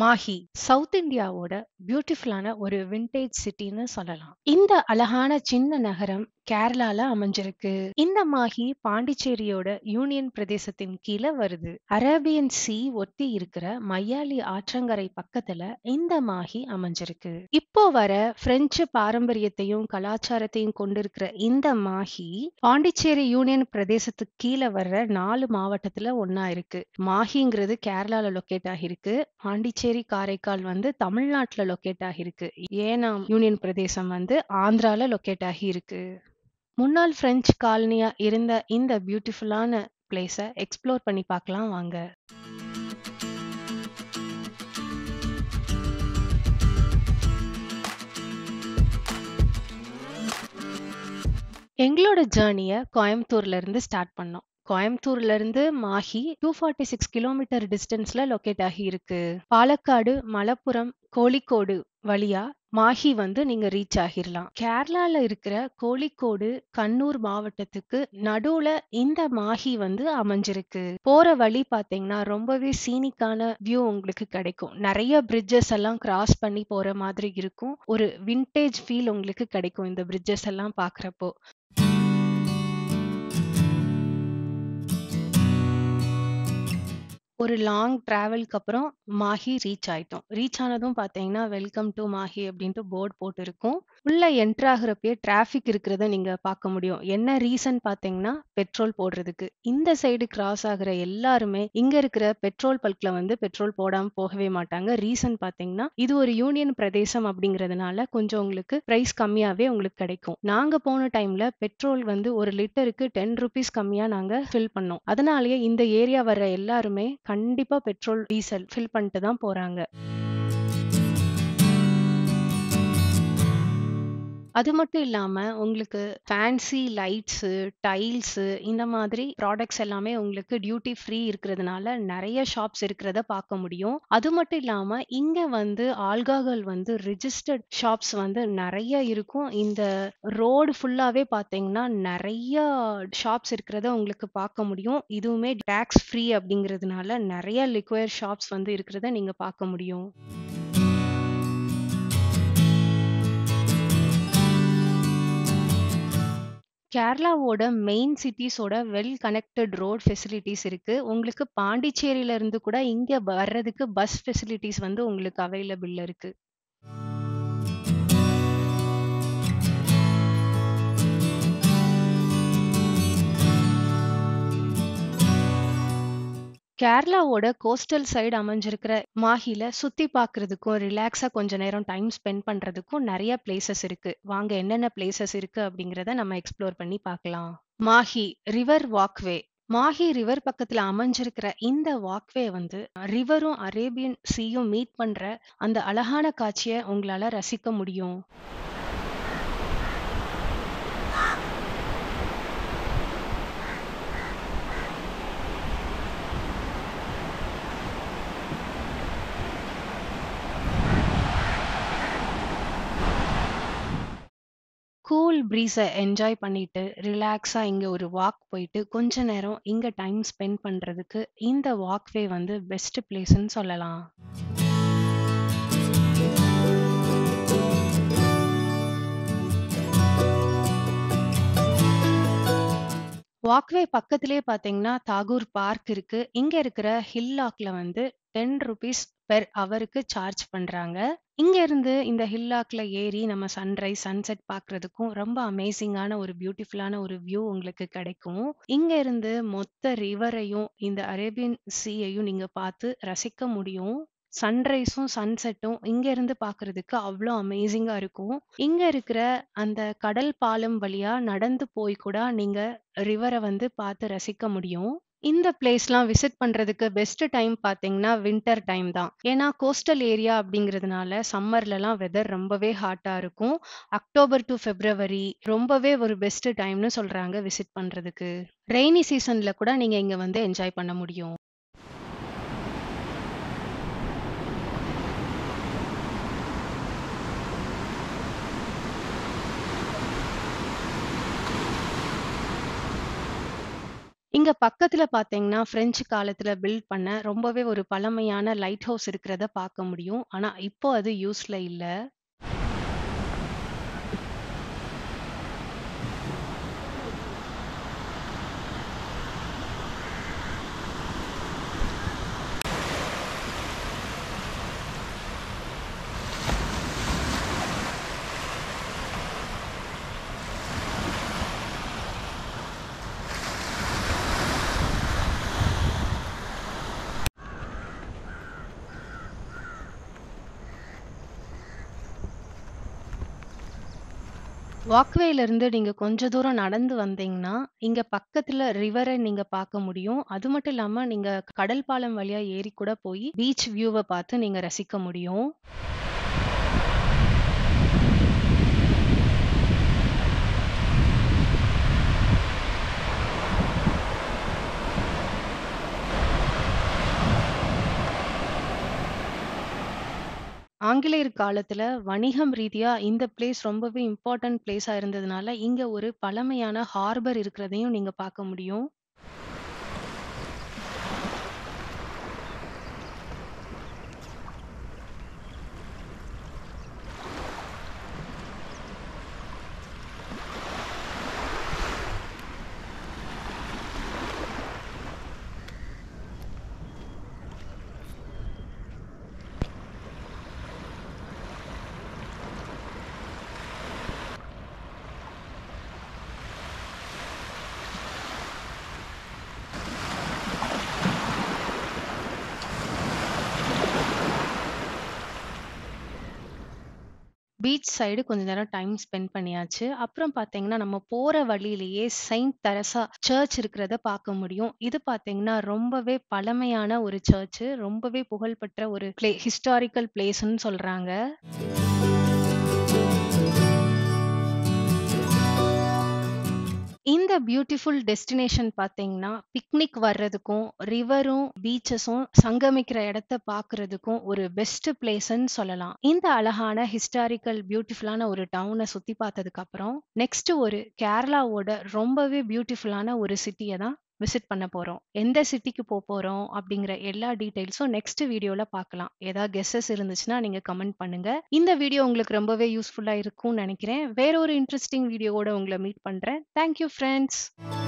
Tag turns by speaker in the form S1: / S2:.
S1: மாஹி south இந்தியாவோட பியூட்டிஃபுல்லான ஒரு விண்டேஜ் சிட்டின்னு சொல்லலாம் இந்த அழகான சின்ன நகரம் கேரளால அமைஞ்சிருக்கு இந்த மாஹி பாண்டிச்சேரியோட யூனியன் பிரதேசத்தின் கீழே வருது அரேபியன் சி ஒட்டி இருக்கிற மையாலி ஆற்றங்கரை பக்கத்துல இந்த மாஹி அமைஞ்சிருக்கு இப்போ வர பிரெஞ்சு பாரம்பரியத்தையும் கலாச்சாரத்தையும் கொண்டிருக்கிற இந்த மாஹி பாண்டிச்சேரி யூனியன் பிரதேசத்துக்கு கீழே வர்ற நாலு மாவட்டத்துல ஒன்னா இருக்கு மாஹிங்கிறது கேரளால லொக்கேட் ஆகிருக்கு பாண்டிச்சேரி புதுச்சேரி காரைக்கால் வந்து தமிழ்நாட்டில் லொக்கேட் ஆகியிருக்கு ஏனாம் யூனியன் பிரதேசம் வந்து ஆந்திராவில் லொக்கேட் ஆகியிருக்கு முன்னாள் பிரெஞ்சு காலனியா இருந்த இந்த பியூட்டிஃபுல்லான பிளேஸை எக்ஸ்ப்ளோர் பண்ணி பார்க்கலாம் வாங்க எங்களோட ஜேர்னியை கோயம்புத்தூர்ல இருந்து ஸ்டார்ட் பண்ணோம் கோயம்புத்தூர்ல இருந்து Mahe to forty six kilometre டிஸ்டன்ஸ்ல லொக்கேட் ஆகி இருக்கு பாலக்காடு மலப்புரம் கோழிக்கோடு வழியா மாஹி வந்து நீங்க ரீச் ஆகிடலாம் கேரளால இருக்கிற கோழிக்கோடு கண்ணூர் மாவட்டத்துக்கு நடுவுல இந்த மாஹி வந்து அமைஞ்சிருக்கு போற வழி பாத்தீங்கன்னா ரொம்பவே சீனிக்கான வியூ உங்களுக்கு கிடைக்கும் நிறைய பிரிட்ஜஸ் எல்லாம் கிராஸ் பண்ணி போற மாதிரி இருக்கும் ஒரு வின்டேஜ் ஃபீல் உங்களுக்கு கிடைக்கும் இந்த பிரிட்ஜஸ் எல்லாம் பாக்குறப்போ ஒரு லாங் ட்ராவலுக்கு அப்புறம் மாஹி ரீச் ஆயிட்டோம். ரீச் ஆனதும் பாத்தீங்கன்னா வெல்கம் டு மாஹி அப்படின்ட்டு போர்ட் போட்டிருக்கும். உள்ள என்ட்ரு ஆகுறப்பயே டிராபிக் இருக்கிறத நீங்க பார்க்க முடியும். என்ன ரீசன் பாத்தீங்கன்னா பெட்ரோல் போடுறதுக்கு. இந்த சைடு கிராஸ் ஆகுற எல்லாருமே, இங்க இருக்கிற பெட்ரோல் பல்க்ல வந்து பெட்ரோல் போடாம போகவே மாட்டாங்க. ரீசன் பாத்தீங்கன்னா இது ஒரு யூனியன் பிரதேசம் அப்படிங்கிறதுனால கொஞ்சம் உங்களுக்கு பிரைஸ் கம்மியாவே உங்களுக்கு கிடைக்கும். நாங்க போன டைம்ல பெட்ரோல் வந்து ஒரு லிட்டருக்கு டென் ருபீஸ் கம்மியா நாங்க ஃபில் பண்ணோம். அதனாலேயே இந்த ஏரியா வர்ற எல்லாருமே கண்டிப்பாக பெட்ரோல் டீசல் ஃபில் பண்ணிட்டு தான் போகிறாங்க அது மட்டும் இல்லாம உங்களுக்கு ஃபேன்சி லைட்ஸு, டைல்ஸு இந்த மாதிரி ப்ராடக்ட்ஸ் எல்லாமே உங்களுக்கு டியூட்டி ஃப்ரீ இருக்கிறதுனால நிறைய ஷாப்ஸ் இருக்கிறத பார்க்க முடியும். அது மட்டும் இல்லாம இங்க வந்து ஆல்காகல் வந்து ரிஜிஸ்டர்ட் ஷாப்ஸ் வந்து நிறைய இருக்கும். இந்த ரோடு ஃபுல்லாவே பாத்தீங்கன்னா, நிறைய ஷாப்ஸ் இருக்கிறத உங்களுக்கு பார்க்க முடியும். இதுவுமே டாக்ஸ் ஃப்ரீ அப்படிங்கிறதுனால நிறைய லிக்வயர் ஷாப்ஸ் வந்து இருக்கிறத நீங்க பார்க்க முடியும். கேரளாவோட மெயின் சிட்டிஸோட வெல் கனெக்டட் ரோட் ஃபெசிலிட்டிஸ் இருக்கு. உங்களுக்கு பாண்டிச்சேரியில இருந்து கூட இங்க வர்றதுக்கு பஸ் ஃபெசிலிட்டிஸ் வந்து உங்களுக்கு அவைலபிள்ல இருக்கு. கேரளாவோட கோஸ்டல் சைடு அமைஞ்சிருக்கிற மாஹில சுத்தி பாக்குறதுக்கும் ரிலாக்ஸா கொஞ்ச நேரம் டைம் ஸ்பெண்ட் பண்றதுக்கும் நிறைய பிளேசஸ் இருக்கு வாங்க என்னென்ன பிளேசஸ் இருக்கு அப்படிங்கறத நம்ம எக்ஸ்ப்ளோர் பண்ணி பார்க்கலாம் Mahe river walkway Mahe river பக்கத்துல அமைஞ்சிருக்கிற இந்த வாக்வே வந்து ரிவரும் அரேபியன் சீயும் மீட் பண்ற அந்த அழகான காட்சியை உங்களால ரசிக்க முடியும் கூல் ப்ரீஸை என்ஜாய் பண்ணிட்டு ரிலாக்ஸாக இங்கே ஒரு வாக் போயிட்டு கொஞ்ச நேரம் இங்கே டைம் ஸ்பெண்ட் பண்ணுறதுக்கு இந்த வாக்வே வந்து பெஸ்ட் பிளேஸ்ன்னு சொல்லலாம் வாக்வே பக்கத்திலே பார்த்தீங்கன்னா தாகூர் பார்க் இருக்குது இங்கே இருக்கிற ஹில் வந்து டென் ருபீஸ் பெர் அவருக்கு சார்ஜ் பண்ணுறாங்க இங்க இருந்து இந்த ஹில்லாக்ல ஏறி நம்ம சன்ரைஸ், சன்செட் பார்க்கறதுக்கும் ரொம்ப அமேசிங்கான ஒரு பியூட்டிஃபுல்லான ஒரு வியூ உங்களுக்கு கிடைக்கும். இங்க இருந்து மொத்த ரிவரையும், இந்த அரேபியன் சீயையும் நீங்க பார்த்து ரசிக்க முடியும். சன்ரைஸும், சன்செட்டும் இங்க இருந்து அவ்வளோ அவ்ளோ அமேசிங்கா இருக்கும். இங்க இருக்கிற அந்த கடல் பாலம் வழியா நடந்து போய் கூட நீங்க ரிவரை வந்து பார்த்து ரசிக்க முடியும். இந்த பிளேஸ்லாம் விசிட் பண்ணுறதுக்கு பெஸ்ட் டைம் பார்த்தீங்கன்னா வின்டர் டைம் தான் ஏன்னா கோஸ்டல் ஏரியா அப்படிங்கிறதுனால சம்மர்லலாம் வெதர் ரொம்பவே ஹாட்டா இருக்கும் அக்டோபர் டு ஃபெப்ரவரி ரொம்பவே ஒரு பெஸ்ட் டைம்னு சொல்கிறாங்க விசிட் பண்ணுறதுக்கு ரெய்னி சீசனில் கூட நீங்கள் இங்கே வந்து என்ஜாய் பண்ண முடியும் இங்க பக்கத்துல பாத்தீங்கன்னா, பிரெஞ்சு காலத்துல பில்ட் பண்ண ரொம்பவே ஒரு பழமையான லைட் ஹவுஸ் இருக்கிறத பாக்க முடியும். ஆனா இப்போ அது யூஸ்ல இல்ல. வாக்வேலேருந்து நீங்க கொஞ்ச தூரம் நடந்து வந்தீங்கன்னா, இங்க பக்கத்துல ரிவரை நீங்க பார்க்க முடியும். அது மட்டும் இல்லாம, நீங்க கடல் பாலம் வழியா ஏறி கூட போய் பீச் வியூவை பார்த்து நீங்க ரசிக்க முடியும். ஆங்கிலேயர் காலத்துல வணிகம் ரீதியா இந்த பிளேஸ் ரொம்பவே இம்பார்ட்டன்ட் பிளேஸா இருந்ததுனால, இங்க ஒரு பழமையான ஹார்பர் இருக்கிறதையும் நீங்க பார்க்க முடியும். பீச் சைடு கொஞ்ச நேரம் டைம் ஸ்பெண்ட் பண்ணியாச்சு. அப்புறம் பாத்தீங்கன்னா நம்ம போற வழியிலேயே செயின்ட் தெரசா சர்ச் இருக்கிறத பார்க்க முடியும். இது பாத்தீங்கன்னா ரொம்பவே பழமையான ஒரு சர்ச்சு. ரொம்பவே புகழ்பெற்ற ஒரு பிளே ஹிஸ்டாரிக்கல் பிளேஸ்ன்னு சொல்றாங்க. பியூட்டிஃபுல் டெஸ்டினேஷன் பார்த்தீங்கன்னா பிக்னிக் வர்றதுக்கும் ரிவரும் பீச்சஸும் சங்கமிக்கிற இடத்த பார்க்கறதுக்கும் ஒரு பெஸ்ட் பிளேஸ்ன்னு சொல்லலாம் இந்த அழகான ஹிஸ்டாரிக்கல் பியூட்டிஃபுல்லான ஒரு டவுனை சுத்தி பார்த்ததுக்கு அப்புறம் நெக்ஸ்ட் ஒரு கேரளாவோட ரொம்பவே பியூட்டிஃபுல்லான ஒரு சிட்டியை தான் விசிட் பண்ண போகிறோம் எந்த சிட்டிக்கு போக போகிறோம் அப்படிங்கிற எல்லா டீட்டெயில்ஸும் நெக்ஸ்ட் வீடியோவில் பார்க்கலாம் ஏதாவது கெஸஸ் இருந்துச்சுன்னா நீங்கள் கமெண்ட் பண்ணுங்கள் இந்த வீடியோ உங்களுக்கு ரொம்பவே யூஸ்ஃபுல்லாக இருக்கும்னு நினைக்கிறேன் வேற ஒரு இன்ட்ரெஸ்டிங் வீடியோவோட உங்களை மீட் பண்ணுறேன் தேங்க்யூ ஃப்ரெண்ட்ஸ்